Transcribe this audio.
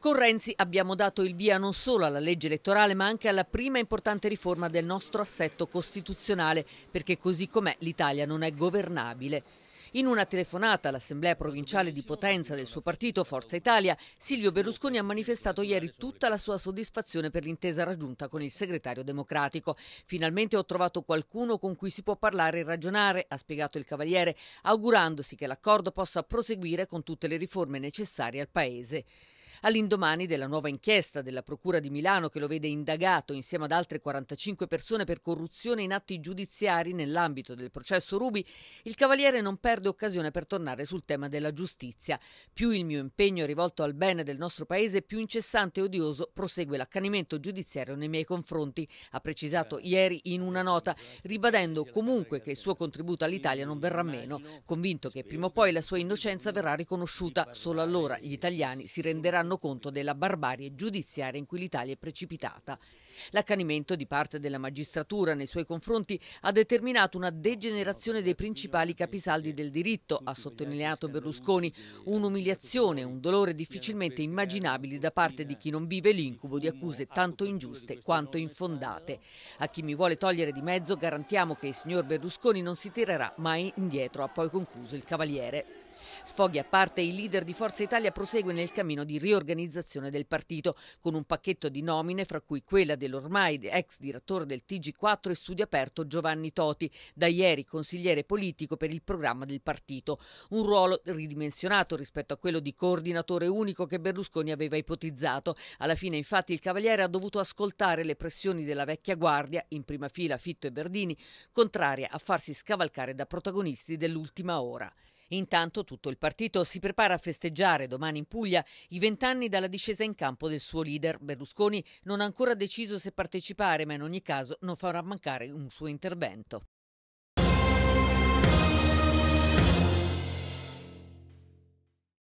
Con Renzi abbiamo dato il via non solo alla legge elettorale ma anche alla prima importante riforma del nostro assetto costituzionale perché così com'è l'Italia non è governabile. In una telefonata all'Assemblea provinciale di Potenza del suo partito Forza Italia, Silvio Berlusconi ha manifestato ieri tutta la sua soddisfazione per l'intesa raggiunta con il segretario democratico. Finalmente ho trovato qualcuno con cui si può parlare e ragionare, ha spiegato il Cavaliere, augurandosi che l'accordo possa proseguire con tutte le riforme necessarie al Paese all'indomani della nuova inchiesta della Procura di Milano che lo vede indagato insieme ad altre 45 persone per corruzione in atti giudiziari nell'ambito del processo Rubi, il Cavaliere non perde occasione per tornare sul tema della giustizia. Più il mio impegno è rivolto al bene del nostro Paese, più incessante e odioso prosegue l'accanimento giudiziario nei miei confronti, ha precisato eh, ieri in una nota, ribadendo comunque che il suo contributo all'Italia non verrà meno, convinto che prima o poi la sua innocenza verrà riconosciuta. Solo allora gli italiani si renderanno danno conto della barbarie giudiziaria in cui l'Italia è precipitata. L'accanimento di parte della magistratura nei suoi confronti ha determinato una degenerazione dei principali capisaldi del diritto, ha sottolineato Berlusconi, un'umiliazione, un dolore difficilmente immaginabili da parte di chi non vive l'incubo di accuse tanto ingiuste quanto infondate. A chi mi vuole togliere di mezzo garantiamo che il signor Berlusconi non si tirerà mai indietro, ha poi concluso il Cavaliere. Sfoghi a parte, il leader di Forza Italia prosegue nel cammino di riorganizzazione del partito con un pacchetto di nomine, fra cui quella dell'ormai ex direttore del TG4 e studio aperto Giovanni Toti, da ieri consigliere politico per il programma del partito. Un ruolo ridimensionato rispetto a quello di coordinatore unico che Berlusconi aveva ipotizzato. Alla fine, infatti, il Cavaliere ha dovuto ascoltare le pressioni della vecchia guardia, in prima fila Fitto e Verdini, contraria a farsi scavalcare da protagonisti dell'ultima ora. Intanto tutto il partito si prepara a festeggiare domani in Puglia i vent'anni dalla discesa in campo del suo leader. Berlusconi non ha ancora deciso se partecipare, ma in ogni caso non farà mancare un suo intervento.